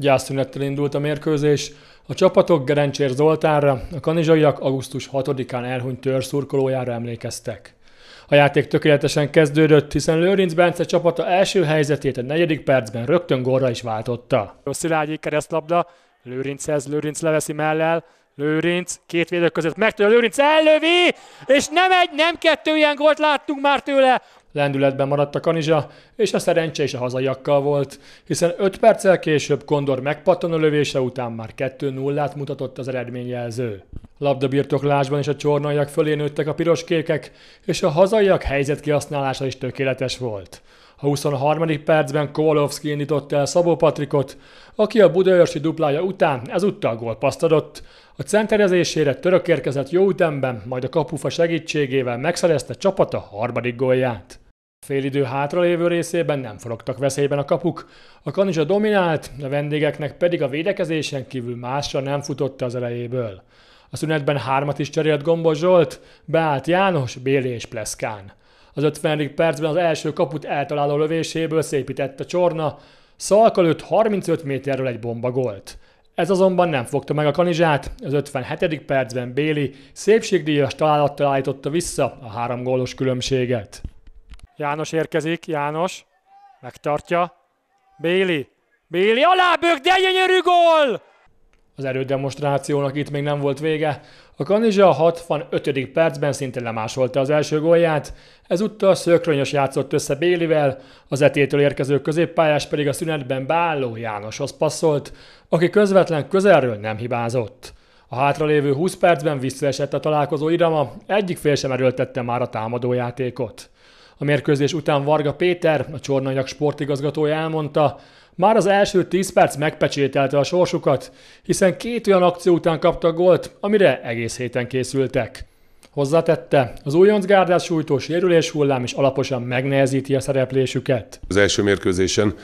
Gyászszünettel indult a mérkőzés, a csapatok Gerencsér Zoltánra, a kanizsaiak augusztus 6-án elhunyt törszurkolójára emlékeztek. A játék tökéletesen kezdődött, hiszen Lőrinc Bence csapata első helyzetét a negyedik percben rögtön gólra is váltotta. A Szilágyi keresztlabda, Lőrinchez, Lőrinc leveszi mellel, Lőrinc két védő között megtudja, Lőrinc ellövi, és nem egy, nem kettő ilyen gólt láttunk már tőle Lendületben maradt a kanizsa, és a szerencse is a hazaiakkal volt, hiszen 5 perccel később Kondor a lövése után már 2-0-át mutatott az eredményjelző. Labdabirtoklásban is a csornaiak fölé nőttek a piros-kékek, és a hazaiak helyzetkihasználása is tökéletes volt. A 23. percben Kovalovski indította el Szabó Patrikot, aki a budaörsi duplája után ezúttal gólpaszt adott. A centerezésére török érkezett jó ütemben, majd a kapufa segítségével megszerezte csapata harmadik gólját. Félidő hátralévő részében nem forogtak veszélyben a kapuk, a kanizsa dominált, a vendégeknek pedig a védekezésen kívül másra nem futotta az elejéből. A szünetben hármat is cserélt Gombos Zsolt, beállt János, Béli és Pleszkán. Az 50. percben az első kaput eltaláló lövéséből szépített a csorna, Szalka lőtt 35 méterről egy bomba gólt. Ez azonban nem fogta meg a kanizsát, az 57. percben Béli szépségdíjas találattal állította vissza a három gólos különbséget. János érkezik, János, megtartja, Béli, Béli alábök, de gyönyörű gól! Az erődemonstrációnak itt még nem volt vége. A Kanizsa a 65. percben szinte lemásolta az első gólját, ezúttal szökrönyös játszott össze Bélivel, az etétől érkező középpályás pedig a szünetben Báló Jánoshoz passzolt, aki közvetlen közelről nem hibázott. A hátralévő 20 percben visszaesett a találkozó irama, egyik fél sem erőltette már a támadójátékot. A mérkőzés után Varga Péter, a Csornanyak sportigazgatója elmondta, már az első 10 perc megpecsételte a sorsukat, hiszen két olyan akció után kaptak gólt, amire egész héten készültek. Hozzátette, az gárdás sújtó sérülés hullám is alaposan megnehezíti a szereplésüket. Az első mérkőzésen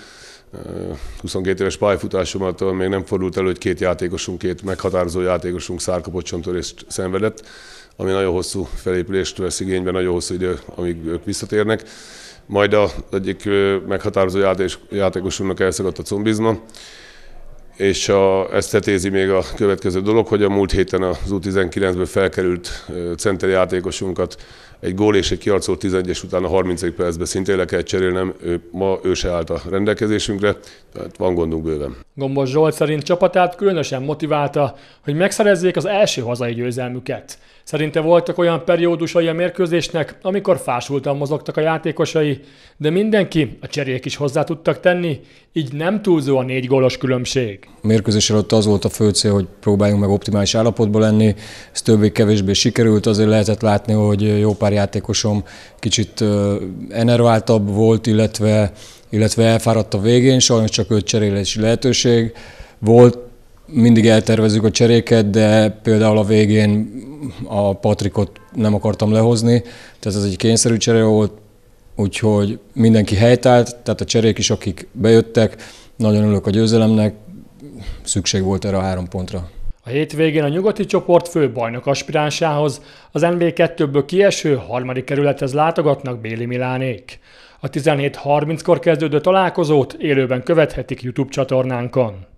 22 eh, éves pályafutásomat még nem fordult elő, hogy két játékosunk, két meghatározó játékosunk szárkapocsantörést szenvedett ami nagyon hosszú felépülést vesz igénybe, nagyon hosszú idő, amíg ők visszatérnek. Majd a egyik meghatározó játékosunknak elszakadt a combizma, és a, ezt tetézi még a következő dolog, hogy a múlt héten az U19-ből felkerült center játékosunkat egy gól és egy kiarcó 11-es után a 30. percben szintén le kell cserélnem, ő, ma ő se állt a rendelkezésünkre, tehát van gondunk bőven. Gombos Zsolt szerint csapatát különösen motiválta, hogy megszerezzék az első hazai győzelmüket. Szerinte voltak olyan periódusai a mérkőzésnek, amikor fásultan mozogtak a játékosai, de mindenki, a cserék is hozzá tudtak tenni, így nem túlzó a négy gólos különbség. A mérkőzés előtt az volt a fő cél, hogy próbáljunk meg optimális állapotban lenni, ez többé-kevésbé sikerült, azért lehetett látni, hogy jó pár játékosom kicsit enerváltabb volt, illetve, illetve elfáradt a végén, sajnos csak öt cserélési lehetőség volt, mindig eltervezzük a cseréket, de például a végén a Patrikot nem akartam lehozni, tehát ez egy kényszerű cseré volt, úgyhogy mindenki helytált, tehát a cserék is, akik bejöttek, nagyon örülök a győzelemnek, szükség volt erre a három pontra. A hétvégén a nyugati csoport főbajnok aspiránsához, az nb 2 ből kieső harmadik kerülethez látogatnak Béli Milánék. A 17.30-kor kezdődő találkozót élőben követhetik YouTube csatornánkon.